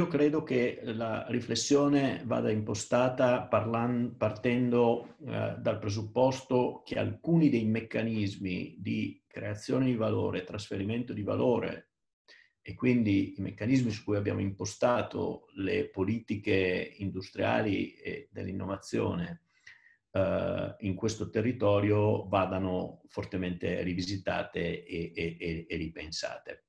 io credo che la riflessione vada impostata parlan- partendo eh, dal presupposto che alcuni dei meccanismi di creazione di valore, trasferimento di valore e quindi i meccanismi su cui abbiamo impostato le politiche industriali e dell'innovazione eh, in questo territorio vadano fortemente rivisitate e, e, e ripensate.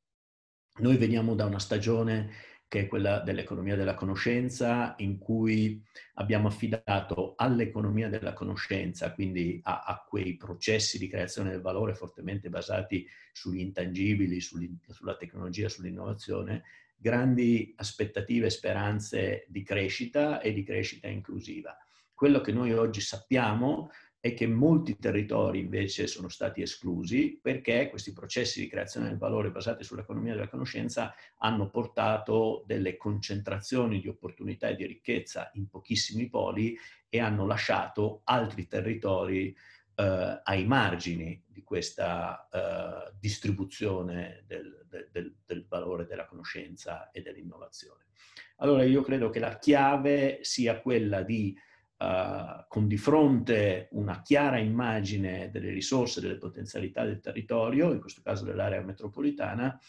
Noi veniamo da una stagione che è quella dell'economia della conoscenza, in cui abbiamo affidato all'economia della conoscenza, quindi a, a quei processi di creazione del valore fortemente basati sugli intangibili, sulla tecnologia, sull'innovazione, grandi aspettative e speranze di crescita e di crescita inclusiva. Quello che noi oggi sappiamo è che molti territori invece sono stati esclusi perché questi processi di creazione del valore basati sull'economia della conoscenza hanno portato delle concentrazioni di opportunità e di ricchezza in pochissimi poli e hanno lasciato altri territori eh, ai margini di questa eh, distribuzione del, del, del valore della conoscenza e dell'innovazione. Allora io credo che la chiave sia quella di eh, con di fronte una chiara immagine delle risorse, delle potenzialità del territorio, in questo caso dell'area metropolitana,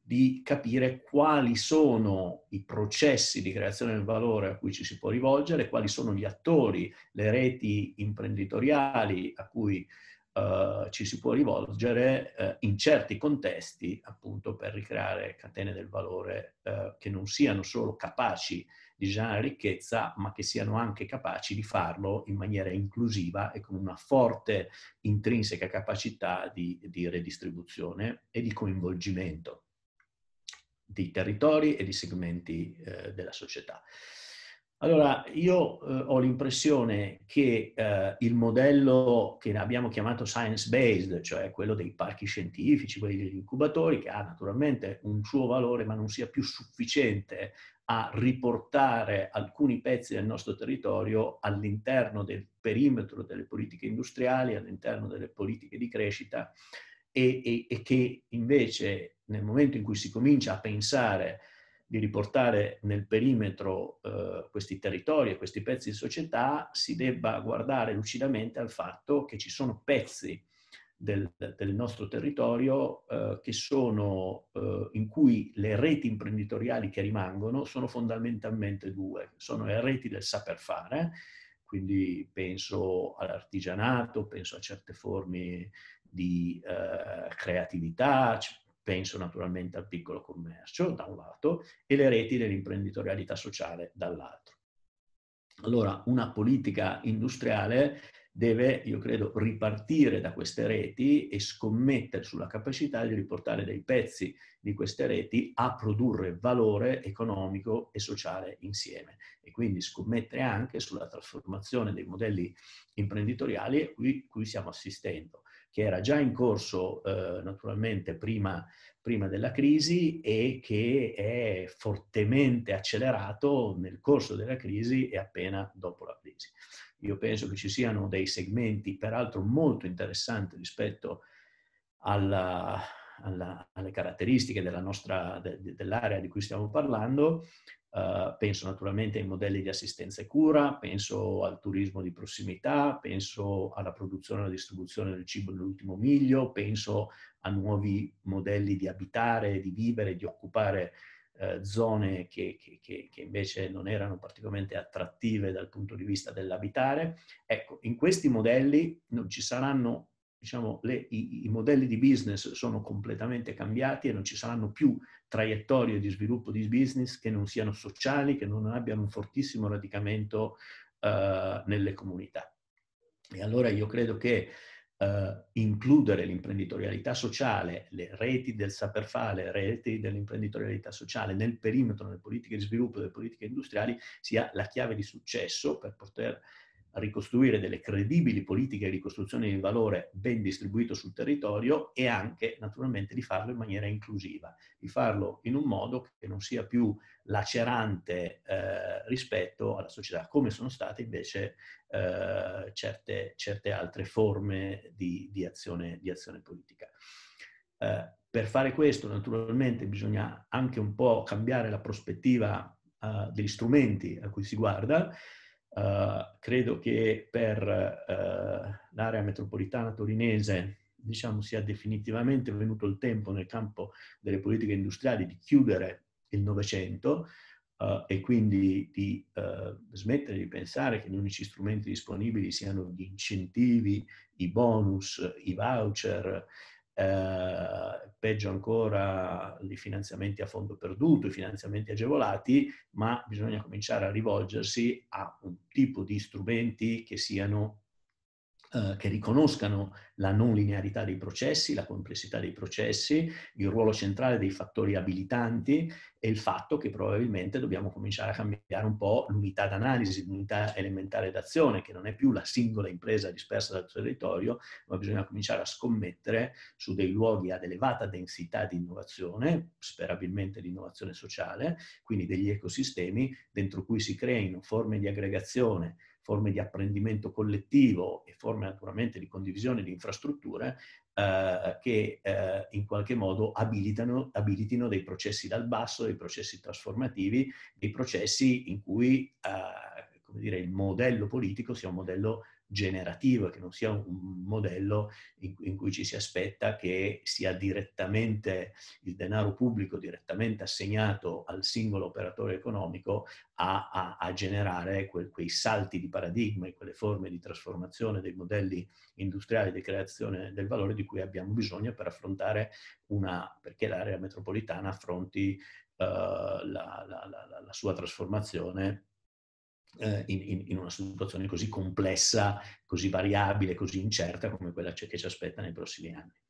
di capire quali sono i processi di creazione del valore a cui ci si può rivolgere, quali sono gli attori, le reti imprenditoriali a cui Uh, ci si può rivolgere uh, in certi contesti appunto per ricreare catene del valore uh, che non siano solo capaci di generare ricchezza, ma che siano anche capaci di farlo in maniera inclusiva e con una forte intrinseca capacità di, di redistribuzione e di coinvolgimento di territori e di segmenti eh, della società. Allora, io eh, ho l'impressione che eh, il modello che abbiamo chiamato science-based, cioè quello dei parchi scientifici, quelli degli incubatori, che ha naturalmente un suo valore ma non sia più sufficiente a riportare alcuni pezzi del nostro territorio all'interno del perimetro delle politiche industriali, all'interno delle politiche di crescita e, e, e, che invece nel momento in cui si comincia a pensare di riportare nel perimetro eh, questi territori e questi pezzi di società si debba guardare lucidamente al fatto che ci sono pezzi del, del nostro territorio eh, che sono, eh, in cui le reti imprenditoriali che rimangono sono fondamentalmente due, sono le reti del saper fare, quindi penso all'artigianato, penso a certe forme di eh, creatività, penso naturalmente al piccolo commercio da un lato e le reti dell'imprenditorialità sociale dall'altro. Allora, una politica industriale deve, io credo, ripartire da queste reti e scommettere sulla capacità di riportare dei pezzi di queste reti a produrre valore economico e sociale insieme. E quindi scommettere anche sulla trasformazione dei modelli imprenditoriali a cui, cui stiamo assistendo che era già in corso eh, naturalmente prima, prima, della crisi e che è fortemente accelerato nel corso della crisi e appena dopo la crisi. Io penso che ci siano dei segmenti, peraltro molto interessanti rispetto alla, alla, alle caratteristiche della nostra, de, de, dell'area di cui stiamo parlando. Uh, penso naturalmente ai modelli di assistenza e cura, penso al turismo di prossimità, penso alla produzione e alla distribuzione del cibo nell'ultimo miglio, penso a nuovi modelli di abitare, di vivere, di occupare eh, zone che, che, che, invece non erano particolarmente attrattive dal punto di vista dell'abitare. Ecco, in questi modelli non ci saranno, diciamo, le, i, i, modelli di business sono completamente cambiati e non ci saranno più traiettorie di sviluppo di business che non siano sociali, che non abbiano un fortissimo radicamento eh, nelle comunità. E allora io credo che eh, includere l'imprenditorialità sociale, le reti del saper fare, le reti dell'imprenditorialità sociale nel perimetro delle politiche di sviluppo e delle politiche industriali sia la chiave di successo per poter ricostruire delle credibili politiche di ricostruzione di valore ben distribuito sul territorio e anche naturalmente di farlo in maniera inclusiva, di farlo in un modo che non sia più lacerante eh, rispetto alla società, come sono state invece eh, certe, certe, altre forme di, di, azione, di azione, politica. Eh, per fare questo naturalmente bisogna anche un po' cambiare la prospettiva eh, degli strumenti a cui si guarda Uhm, credo che per uh, l'area metropolitana torinese diciamo, sia definitivamente venuto il tempo nel campo delle politiche industriali di chiudere il Novecento uh, e quindi di uhm, smettere di pensare che gli unici strumenti disponibili siano gli incentivi, i bonus, i voucher, uhm, peggio ancora i finanziamenti a fondo perduto, i finanziamenti agevolati, ma bisogna cominciare a rivolgersi a un tipo di strumenti che siano eh, che riconoscano la non linearità dei processi, la complessità dei processi, il ruolo centrale dei fattori abilitanti e il fatto che probabilmente dobbiamo cominciare a cambiare un po' l'unità d'analisi, l'unità elementare d'azione, che non è più la singola impresa dispersa dal territorio, ma bisogna cominciare a scommettere su dei luoghi ad elevata densità di innovazione, sperabilmente di innovazione sociale, quindi degli ecosistemi dentro cui si creino forme di aggregazione forme di apprendimento collettivo e forme naturalmente di condivisione di infrastrutture eh, che eh, in qualche modo abilitano, abilitino dei processi dal basso, dei processi trasformativi, dei processi in cui eh, come dire, il modello politico sia un modello generativo, che non sia un modello in, in, cui ci si aspetta che sia direttamente il denaro pubblico direttamente assegnato al singolo operatore economico a, a, a generare quel, quei salti di paradigma e quelle forme di trasformazione dei modelli industriali di creazione del valore di cui abbiamo bisogno per affrontare una, perché l'area metropolitana affronti uh, la, la, la, la sua trasformazione eh, in, in, una situazione così complessa, così variabile, così incerta come quella cioè, che ci aspetta nei prossimi anni.